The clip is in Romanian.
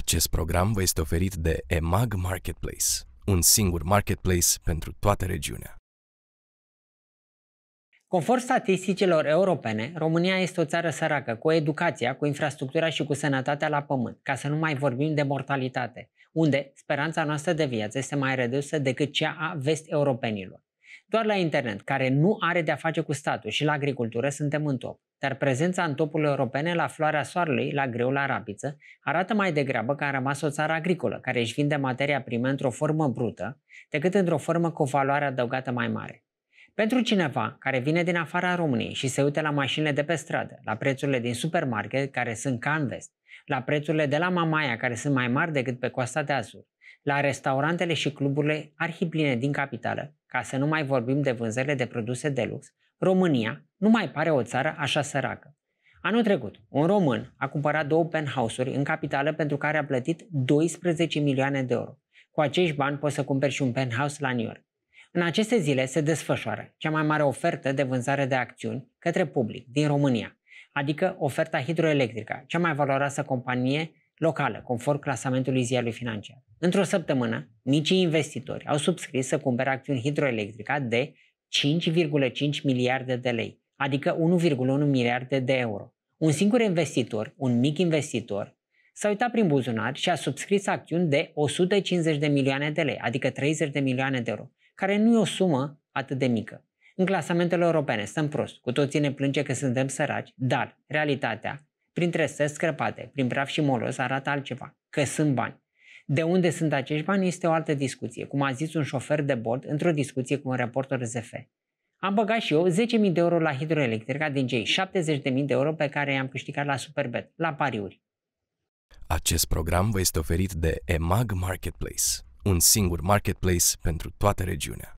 Acest program vă este oferit de EMAG Marketplace, un singur marketplace pentru toată regiunea. Conform statisticilor europene, România este o țară săracă, cu educația, cu infrastructura și cu sănătatea la pământ, ca să nu mai vorbim de mortalitate, unde speranța noastră de viață este mai redusă decât cea a vest-europenilor doar la internet, care nu are de-a face cu statul și la agricultură suntem în top. Dar prezența în topul europene la floarea soarelui, la greu, la rapiță, arată mai degrabă că a rămas o țară agricolă, care își vinde materia primă într-o formă brută, decât într-o formă cu o valoare adăugată mai mare. Pentru cineva care vine din afara României și se uită la mașinile de pe stradă, la prețurile din supermarket care sunt ca în vest, la prețurile de la Mamaia care sunt mai mari decât pe coasta de Azur, la restaurantele și cluburile arhipline din capitală, ca să nu mai vorbim de vânzările de produse de lux, România nu mai pare o țară așa săracă. Anul trecut, un român a cumpărat două penthouse-uri în capitală pentru care a plătit 12 milioane de euro. Cu acești bani poți să cumperi și un penthouse la New York. În aceste zile se desfășoară cea mai mare ofertă de vânzare de acțiuni către public din România, adică oferta hidroelectrică, cea mai valoroasă companie locală, conform clasamentului ziarului financiar. Într-o săptămână, micii investitori au subscris să cumpere acțiuni hidroelectrica de 5,5 miliarde de lei, adică 1,1 miliarde de euro. Un singur investitor, un mic investitor, s-a uitat prin buzunar și a subscris acțiuni de 150 de milioane de lei, adică 30 de milioane de euro, care nu e o sumă atât de mică. În clasamentele europene stăm prost, cu toții ne plânge că suntem săraci, dar realitatea printre săzi scrăpate, prin praf și molos, arată altceva, că sunt bani. De unde sunt acești bani este o altă discuție, cum a zis un șofer de bord într-o discuție cu un reporter ZF. Am băgat și eu 10.000 de euro la hidroelectrica din cei 70.000 de euro pe care i-am câștigat la Superbet, la pariuri. Acest program vă este oferit de EMAG Marketplace, un singur marketplace pentru toată regiunea.